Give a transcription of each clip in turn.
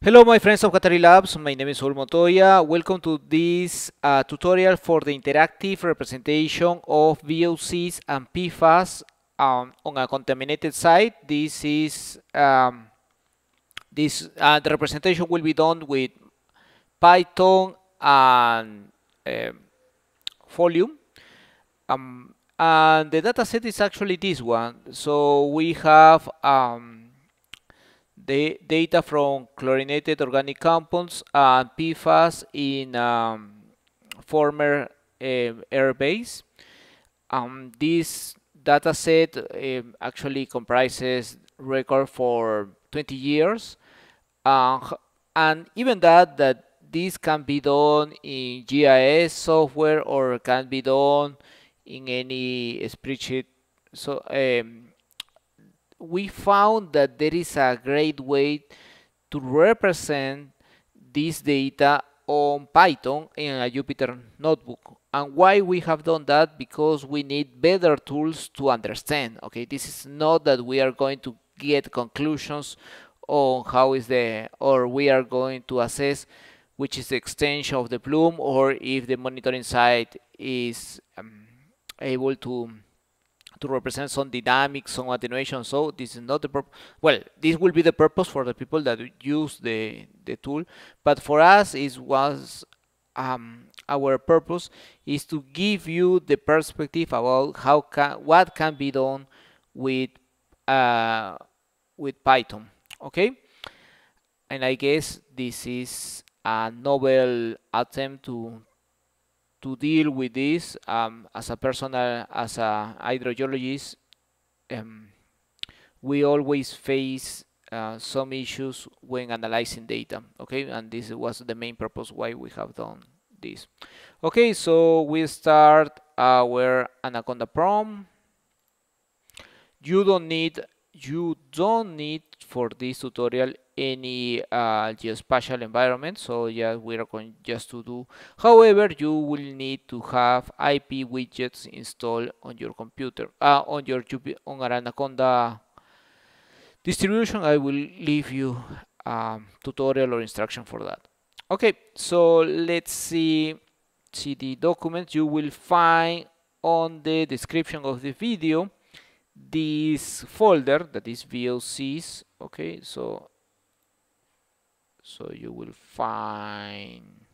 Hello my friends of Qatari Labs, my name is Ul Toya. Welcome to this uh, tutorial for the interactive representation of VOCs and PFAS um, on a contaminated site. This is um, this uh, the representation will be done with Python and um, um and the dataset is actually this one. So we have um, the data from chlorinated organic compounds and PFAS in um, former um, air base. Um, this dataset um, actually comprises record for 20 years. Uh, and even that, that this can be done in GIS software or can be done in any spreadsheet so um, we found that there is a great way to represent this data on Python in a Jupyter notebook. And why we have done that? Because we need better tools to understand. Okay, this is not that we are going to get conclusions on how is the, or we are going to assess which is the extension of the plume or if the monitoring site is um, able to to represent some dynamics, some attenuation. So this is not the purpose. Well, this will be the purpose for the people that use the, the tool. But for us, it was um, our purpose is to give you the perspective about how can, what can be done with uh, with Python. Okay, and I guess this is a novel attempt to to deal with this um, as a personal, as a hydrogeologist, um, we always face uh, some issues when analyzing data. Okay, and this was the main purpose why we have done this. Okay, so we start our Anaconda prom. You don't need you don't need for this tutorial any uh, geospatial environment so yeah we are going just to do however you will need to have IP widgets installed on your computer uh, on your on Anaconda distribution I will leave you a um, tutorial or instruction for that okay so let's see see the documents you will find on the description of the video this folder that is VOCs okay so so you will find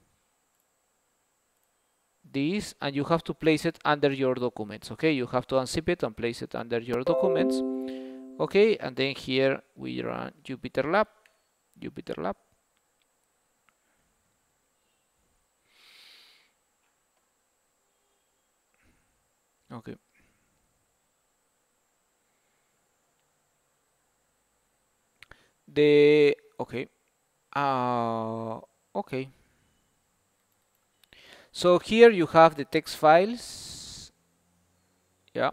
this and you have to place it under your documents okay you have to unzip it and place it under your documents okay and then here we run Jupyter Lab Jupyter Lab okay the okay uh, okay. So here you have the text files. Yeah.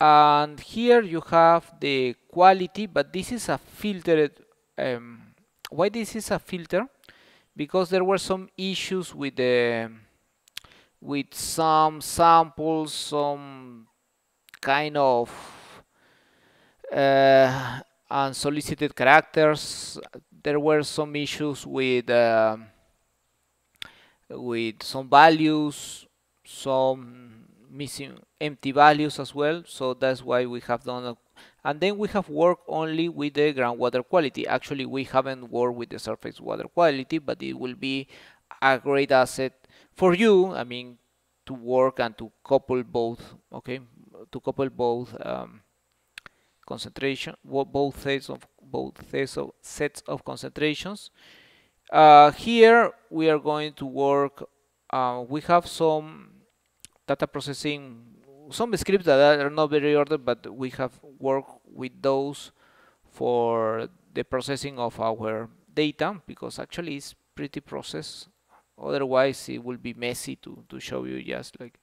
And here you have the quality, but this is a filtered. Um, why this is a filter? Because there were some issues with the um, with some samples, some kind of uh, unsolicited characters there were some issues with uh, with some values, some missing empty values as well. So that's why we have done a, and then we have worked only with the groundwater quality. Actually, we haven't worked with the surface water quality, but it will be a great asset for you. I mean, to work and to couple both. Okay, to couple both. Um, concentration both sets of both sets of sets of concentrations uh, here we are going to work uh, we have some data processing some scripts that are not very ordered but we have worked with those for the processing of our data because actually it's pretty process otherwise it will be messy to, to show you just like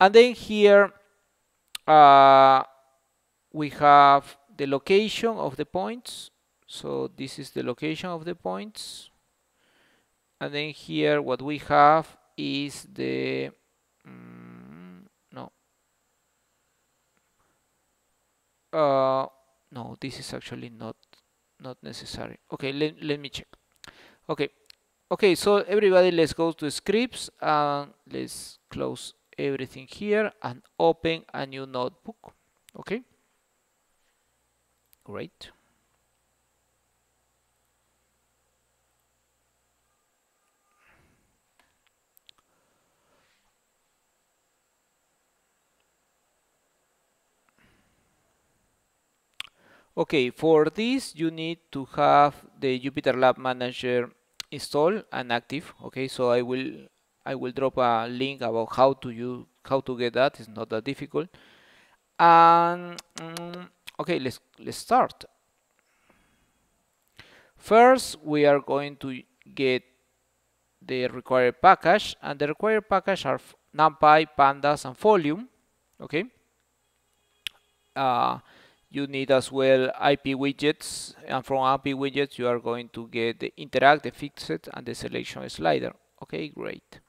and then here uh, we have the location of the points. So this is the location of the points. And then here what we have is the... Mm, no. Uh, no, this is actually not not necessary. Okay, let, let me check. Okay. Okay, so everybody let's go to scripts and let's close everything here and open a new notebook. Okay. Great. Okay, for this you need to have the Jupyter Lab Manager installed and active. Okay, so I will I will drop a link about how to you how to get that. It's not that difficult. And um, okay let's let's start first we are going to get the required package and the required package are numpy pandas and Volume. okay uh, you need as well IP widgets and from IP widgets you are going to get the interact, the fixed and the selection slider okay great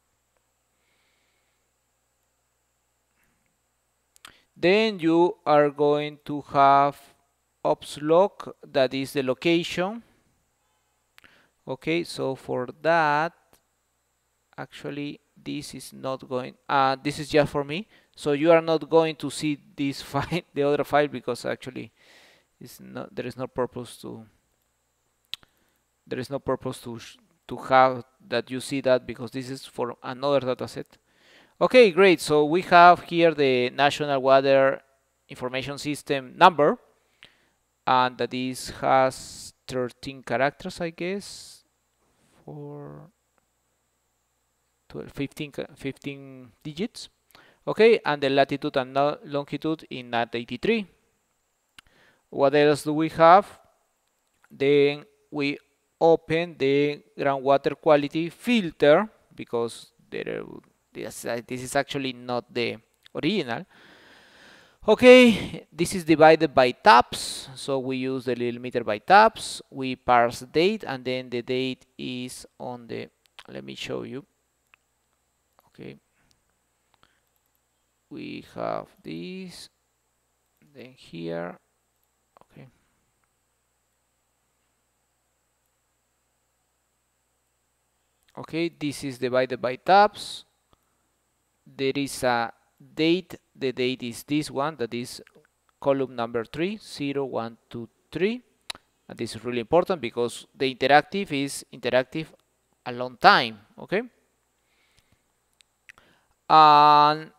Then you are going to have obsloc, that is the location. Okay, so for that, actually, this is not going, uh, this is just for me. So you are not going to see this file, the other file, because actually it's not, there is no purpose to, there is no purpose to, to have that you see that because this is for another dataset. Okay, great. So we have here the National Water Information System number, and that is has 13 characters, I guess, for 12, 15, 15 digits. Okay, and the latitude and longitude in at 83. What else do we have? Then we open the groundwater quality filter because there this, uh, this is actually not the original okay this is divided by tabs so we use the little meter by tabs we parse date and then the date is on the let me show you okay we have this then here okay okay this is divided by tabs there is a date. The date is this one, that is column number three zero one two three. And this is really important because the interactive is interactive a long time, okay? And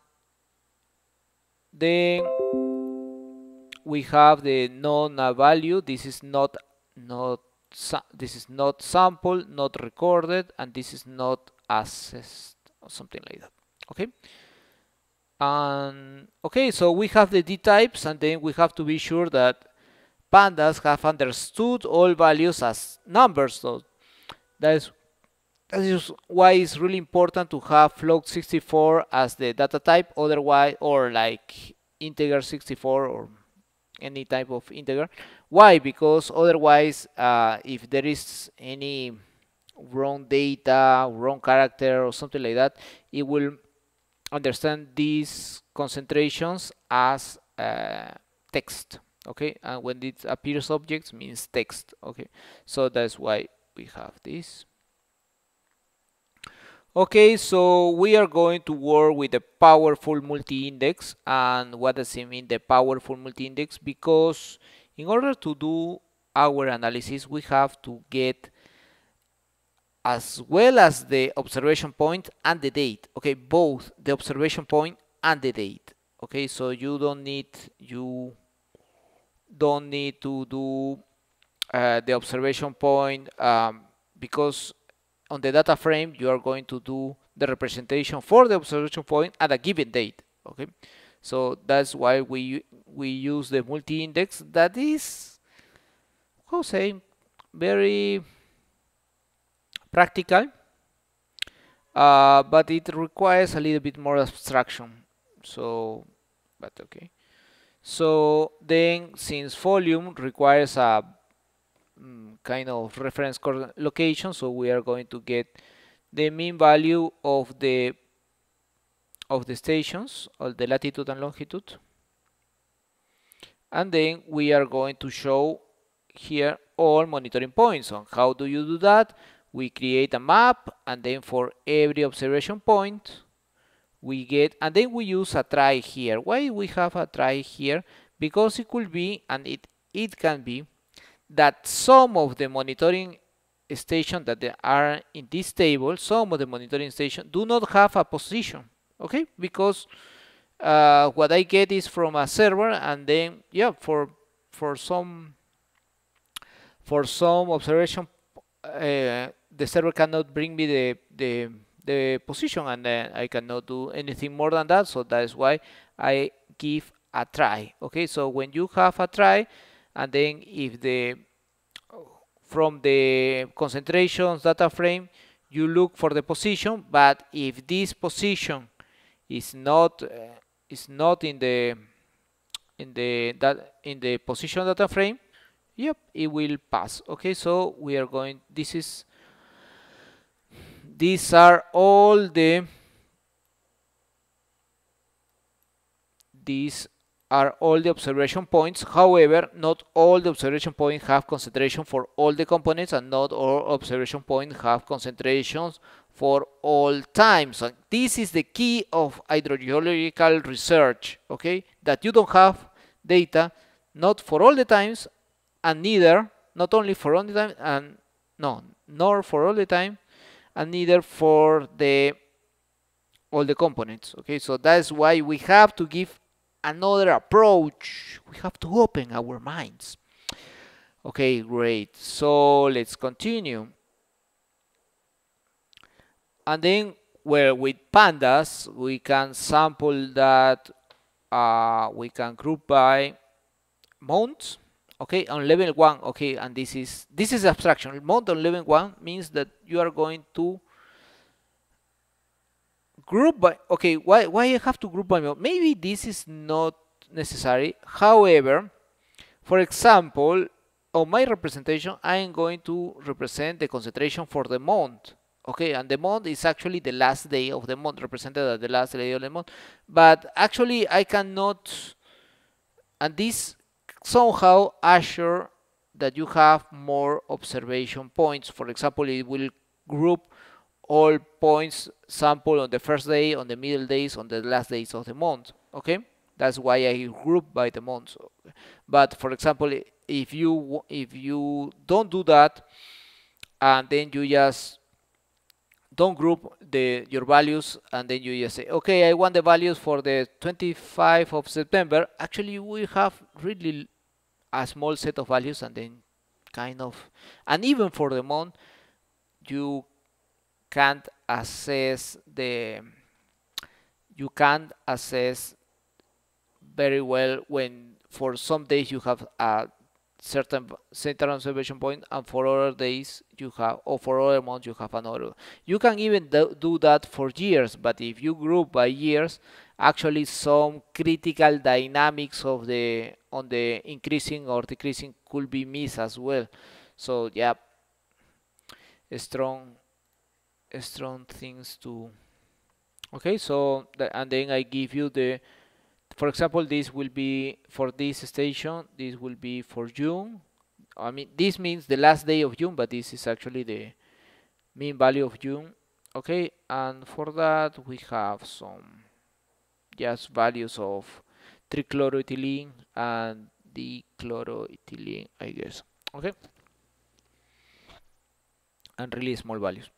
then we have the non-value. This is not not this is not sample, not recorded, and this is not assessed or something like that okay and okay so we have the d types and then we have to be sure that pandas have understood all values as numbers so that is that is why it's really important to have float 64 as the data type otherwise or like integer 64 or any type of integer why because otherwise uh, if there is any wrong data wrong character or something like that it will understand these concentrations as uh, text okay and when it appears objects means text okay so that's why we have this okay so we are going to work with a powerful multi-index and what does it mean the powerful multi-index because in order to do our analysis we have to get as well as the observation point and the date. Okay, both the observation point and the date. Okay, so you don't need you don't need to do uh, the observation point um, because on the data frame you are going to do the representation for the observation point at a given date. Okay, so that's why we we use the multi-index that is, how say, very practical uh, but it requires a little bit more abstraction so but okay so then since volume requires a mm, kind of reference location so we are going to get the mean value of the of the stations of the latitude and longitude and then we are going to show here all monitoring points on how do you do that we create a map and then for every observation point we get and then we use a try here why we have a try here because it could be and it it can be that some of the monitoring station that they are in this table some of the monitoring station do not have a position okay because uh, what I get is from a server and then yeah for for some for some observation uh, the server cannot bring me the, the, the position and then I cannot do anything more than that. So that is why I give a try. Okay, so when you have a try and then if the from the concentrations data frame you look for the position but if this position is not uh, is not in the in the that in the position data frame yep it will pass okay so we are going this is these are all the these are all the observation points. However, not all the observation points have concentration for all the components and not all observation points have concentrations for all times. So this is the key of hydrogeological research, okay? That you don't have data not for all the times and neither, not only for all the time and no, nor for all the time and neither for the all the components okay so that's why we have to give another approach we have to open our minds okay great so let's continue and then where well, with pandas we can sample that uh, we can group by months okay on level 1 okay and this is this is abstraction mode on level 1 means that you are going to group by okay why why I have to group by mode maybe this is not necessary however for example on my representation I am going to represent the concentration for the month okay and the month is actually the last day of the month represented as the last day of the month but actually I cannot and this somehow assure that you have more observation points. For example, it will group all points sampled on the first day, on the middle days, on the last days of the month. Okay, that's why I group by the months. But for example, if you if you don't do that, and then you just don't group the your values and then you just say okay I want the values for the 25th of September actually we have really a small set of values and then kind of and even for the month you can't assess the you can't assess very well when for some days you have a certain central observation point and for other days you have or for other months you have another you can even do, do that for years but if you group by years actually some critical dynamics of the on the increasing or decreasing could be missed as well so yeah strong strong things to okay so and then i give you the for example, this will be for this station, this will be for June. I mean, this means the last day of June, but this is actually the mean value of June. Okay, and for that we have some just values of trichloroethylene and dichloroethylene, I guess. Okay, and really small values.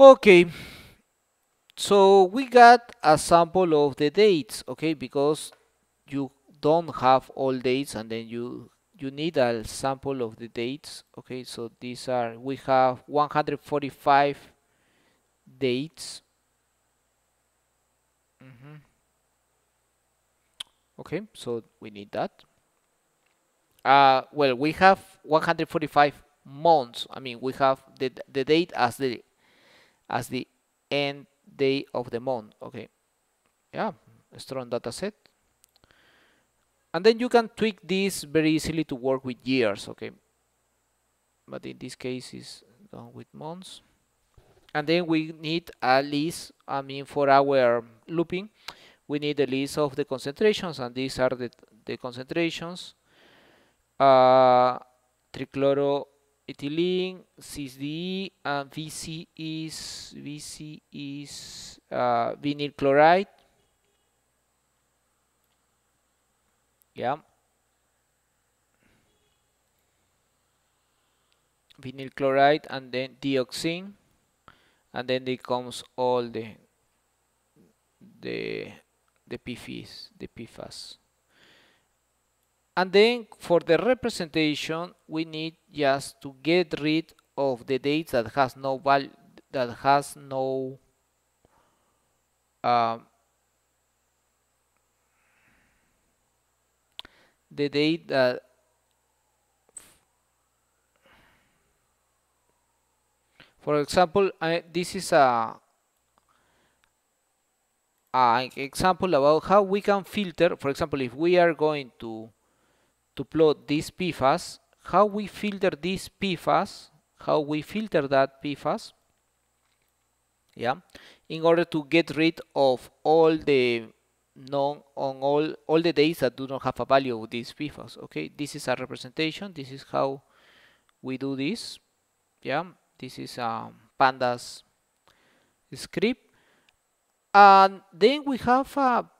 Okay so we got a sample of the dates okay because you don't have all dates and then you you need a sample of the dates okay so these are we have 145 dates mm -hmm. okay so we need that uh, well we have 145 months i mean we have the the date as the as the end day of the month okay yeah strong data set and then you can tweak this very easily to work with years okay but in this case is done with months and then we need a list i mean for our looping we need a list of the concentrations and these are the, the concentrations uh, trichloro ethylene CDE and VC is VC is uh, vinyl chloride. Yeah. Vinyl chloride and then dioxin and then there comes all the the the PFAS the PFAS. And then for the representation, we need just to get rid of the dates that has no value, that has no um, the date that for example I, this is a an example about how we can filter for example if we are going to to plot these PFAS, how we filter these PFAS, how we filter that PFAS, yeah, in order to get rid of all the non on all all the days that do not have a value of these PFAS. Okay, this is a representation. This is how we do this. Yeah, this is a um, pandas script, and then we have a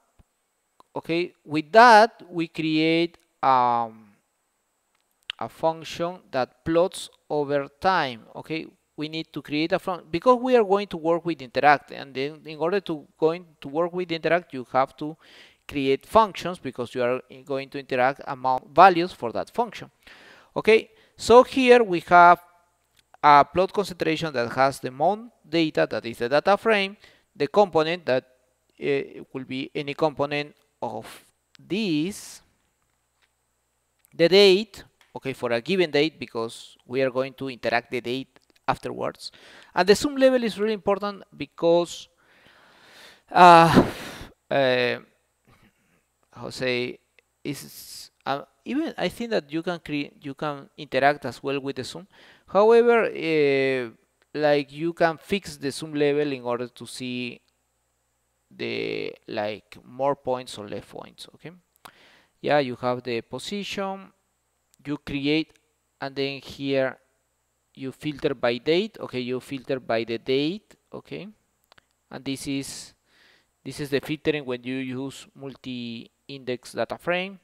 okay. With that, we create um, a function that plots over time okay we need to create a function because we are going to work with interact and then in order to going to work with interact you have to create functions because you are going to interact among values for that function okay so here we have a plot concentration that has the mount data that is the data frame the component that uh, will be any component of this the date, okay, for a given date because we are going to interact the date afterwards. And the zoom level is really important because, uh, uh, how say, is uh, even I think that you can create, you can interact as well with the zoom. However, uh, like you can fix the zoom level in order to see the like more points or less points. Okay yeah you have the position you create and then here you filter by date okay you filter by the date okay and this is this is the filtering when you use multi index data frame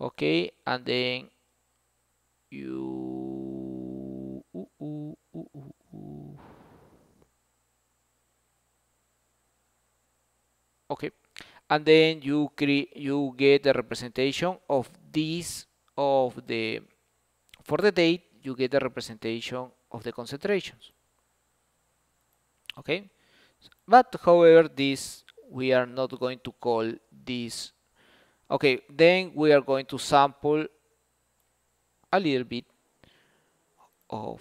okay and then you ooh, ooh, ooh, okay and then you create you get the representation of this of the for the date you get the representation of the concentrations okay but however this we are not going to call this okay then we are going to sample a little bit of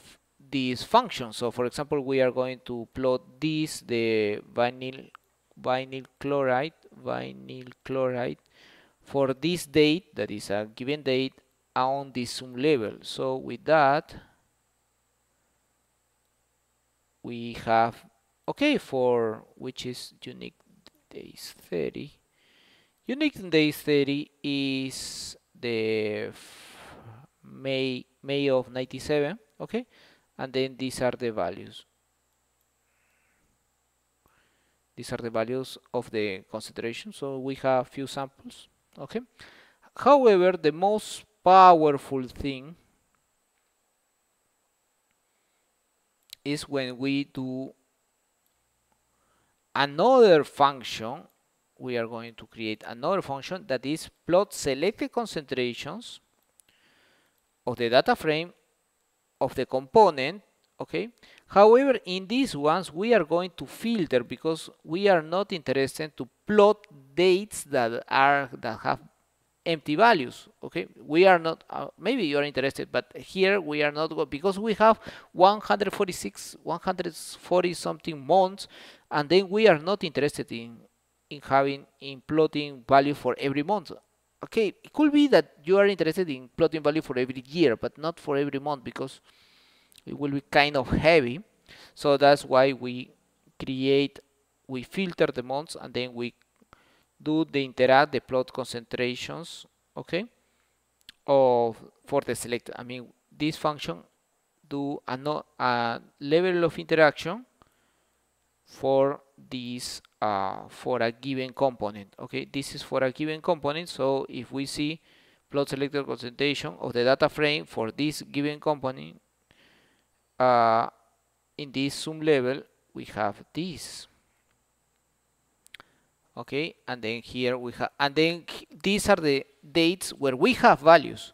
these functions so for example we are going to plot this the vinyl vinyl chloride vinyl chloride for this date, that is a given date, on the zoom level. So with that, we have, okay, for which is unique days 30. Unique days 30 is the May, May of 97, okay? And then these are the values. These are the values of the concentration. So we have few samples. Okay. However, the most powerful thing is when we do another function we are going to create another function that is plot selected concentrations of the data frame of the component okay however in these ones we are going to filter because we are not interested to plot dates that are that have empty values okay we are not uh, maybe you are interested but here we are not because we have 146 140 something months and then we are not interested in in having in plotting value for every month okay it could be that you are interested in plotting value for every year but not for every month because it will be kind of heavy so that's why we create we filter the months and then we do the interact the plot concentrations okay of for the select I mean this function do a, no, a level of interaction for this uh, for a given component okay this is for a given component so if we see plot selector concentration of the data frame for this given component uh, in this zoom level we have this okay and then here we have and then these are the dates where we have values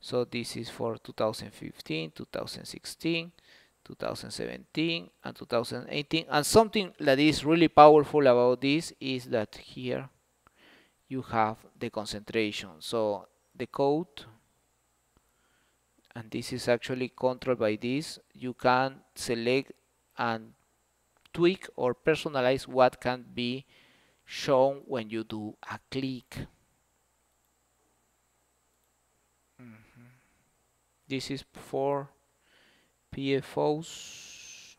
so this is for 2015 2016 2017 and 2018 and something that is really powerful about this is that here you have the concentration so the code and this is actually controlled by this you can select and tweak or personalize what can be shown when you do a click mm -hmm. this is for PFOs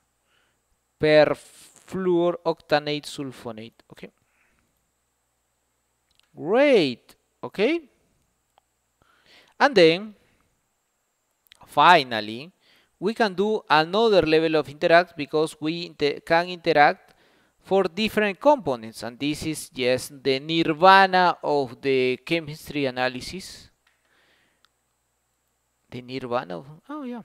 perfluoroctanate sulfonate okay great okay and then Finally, we can do another level of interact because we inter can interact for different components and this is just the nirvana of the chemistry analysis the nirvana of, oh yeah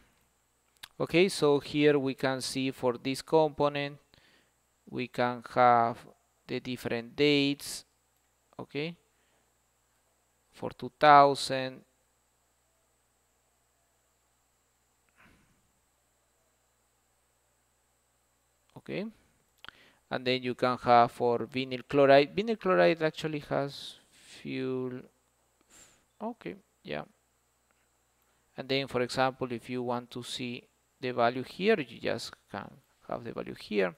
okay so here we can see for this component we can have the different dates okay for 2000 okay and then you can have for vinyl chloride vinyl chloride actually has fuel okay yeah and then for example if you want to see the value here you just can have the value here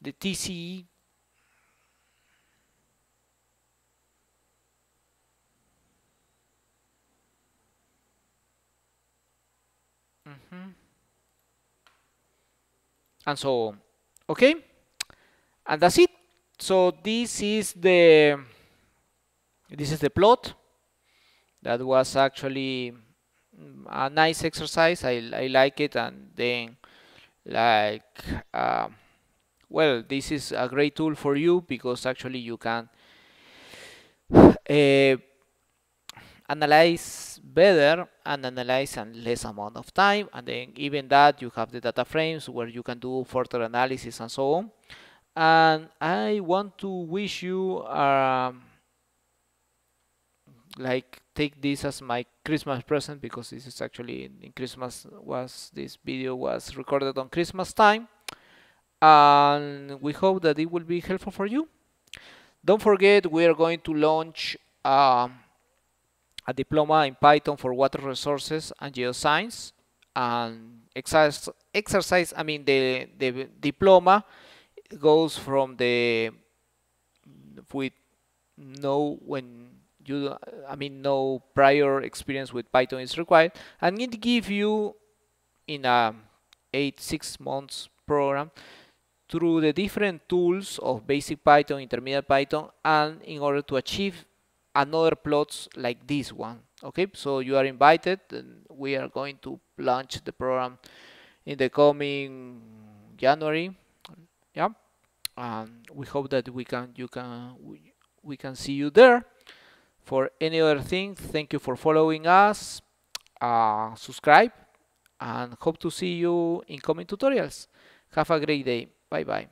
the TCE mm -hmm. and so on okay and that's it so this is the this is the plot that was actually mm, a nice exercise I, I like it and then like uh, well this is a great tool for you because actually you can uh, analyze better and analyze in less amount of time and then even that you have the data frames where you can do further analysis and so on and I want to wish you um, like take this as my Christmas present because this is actually in Christmas was this video was recorded on Christmas time and we hope that it will be helpful for you don't forget we are going to launch um, a diploma in Python for water resources and geoscience, and exercise, I mean, the, the diploma goes from the, with no, when you, I mean, no prior experience with Python is required, and it gives you in a eight, six months program, through the different tools of basic Python, intermediate Python, and in order to achieve another plots like this one okay so you are invited and we are going to launch the program in the coming January yeah and we hope that we can you can we, we can see you there for any other thing thank you for following us uh, subscribe and hope to see you in coming tutorials have a great day bye bye